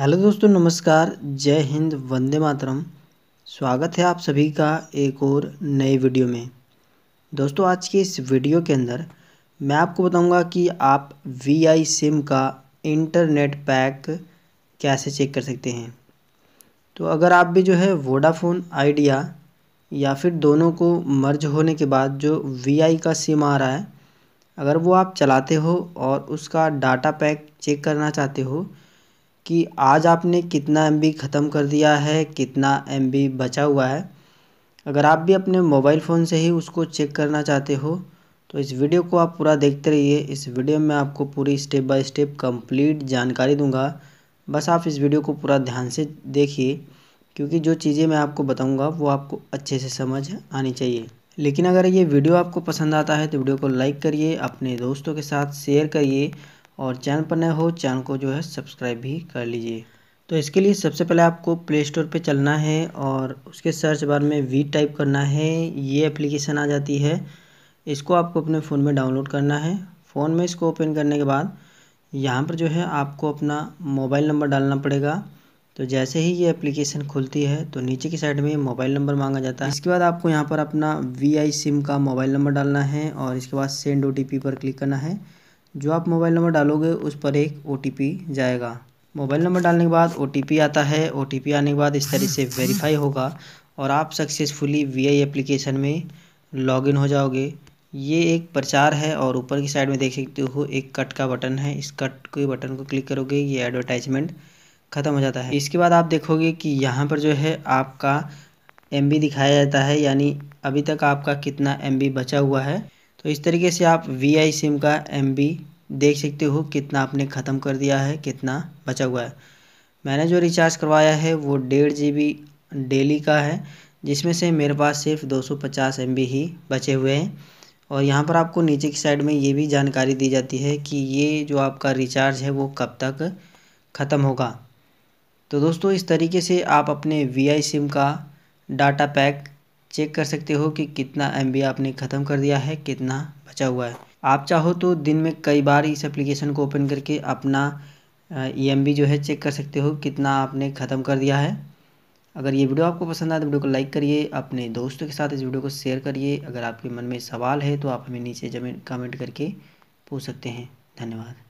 hello दोस्तों नमस्कार जय हिंद वंदे मातरम स्वागत है आप सभी का एक और नए वीडियो में दोस्तों आज के इस वीडियो के अंदर मैं आपको बताऊंगा कि आप वी आई सिम का इंटरनेट पैक कैसे चेक कर सकते हैं तो अगर आप भी जो है वोडाफोन आइडिया या फिर दोनों को मर्ज होने के बाद जो वी आई का सिम आ रहा है अगर वो आप चलाते हो और उसका डाटा पैक चेक करना चाहते हो कि आज आपने कितना एम ख़त्म कर दिया है कितना एम बचा हुआ है अगर आप भी अपने मोबाइल फ़ोन से ही उसको चेक करना चाहते हो तो इस वीडियो को आप पूरा देखते रहिए इस वीडियो में आपको पूरी स्टेप बाय स्टेप कंप्लीट जानकारी दूंगा बस आप इस वीडियो को पूरा ध्यान से देखिए क्योंकि जो चीज़ें मैं आपको बताऊंगा वो आपको अच्छे से समझ आनी चाहिए लेकिन अगर ये वीडियो आपको पसंद आता है तो वीडियो को लाइक करिए अपने दोस्तों के साथ शेयर करिए और चैनल पर नए हो चैनल को जो है सब्सक्राइब भी कर लीजिए तो इसके लिए सबसे पहले आपको प्ले स्टोर पर चलना है और उसके सर्च बार में वी टाइप करना है ये एप्लीकेशन आ जाती है इसको आपको अपने फ़ोन में डाउनलोड करना है फ़ोन में इसको ओपन करने के बाद यहाँ पर जो है आपको अपना मोबाइल नंबर डालना पड़ेगा तो जैसे ही ये एप्लीकेशन खुलती है तो नीचे की साइड में मोबाइल नंबर मांगा जाता है इसके बाद आपको यहाँ पर अपना वी आई सिम का मोबाइल नंबर डालना है और इसके बाद सेंड ओ पर क्लिक करना है जो आप मोबाइल नंबर डालोगे उस पर एक ओ जाएगा मोबाइल नंबर डालने के बाद ओ आता है ओ आने के बाद इस तरह से वेरीफाई होगा और आप सक्सेसफुली वी आई एप्लीकेशन में लॉगिन हो जाओगे ये एक प्रचार है और ऊपर की साइड में देख सकते हो एक कट का बटन है इस कट के बटन को क्लिक करोगे ये एडवर्टाइजमेंट ख़त्म हो जाता है इसके बाद आप देखोगे कि यहाँ पर जो है आपका एम दिखाया जाता है यानी अभी तक आपका कितना एम बचा हुआ है तो इस तरीके से आप वी आई सिम का एम देख सकते हो कितना आपने ख़त्म कर दिया है कितना बचा हुआ है मैंने जो रिचार्ज करवाया है वो डेढ़ जी डेली का है जिसमें से मेरे पास सिर्फ 250 बी ही बचे हुए हैं और यहाँ पर आपको नीचे की साइड में ये भी जानकारी दी जाती है कि ये जो आपका रिचार्ज है वो कब तक ख़त्म होगा तो दोस्तों इस तरीके से आप अपने वी सिम का डाटा पैक चेक कर सकते हो कि कितना एम आपने ख़त्म कर दिया है कितना बचा हुआ है आप चाहो तो दिन में कई बार इस एप्लीकेशन को ओपन करके अपना ई e जो है चेक कर सकते हो कितना आपने ख़त्म कर दिया है अगर ये वीडियो आपको पसंद आए तो वीडियो को लाइक करिए अपने दोस्तों के साथ इस वीडियो को शेयर करिए अगर आपके मन में सवाल है तो आप हमें नीचे जमीन कमेंट करके पूछ सकते हैं धन्यवाद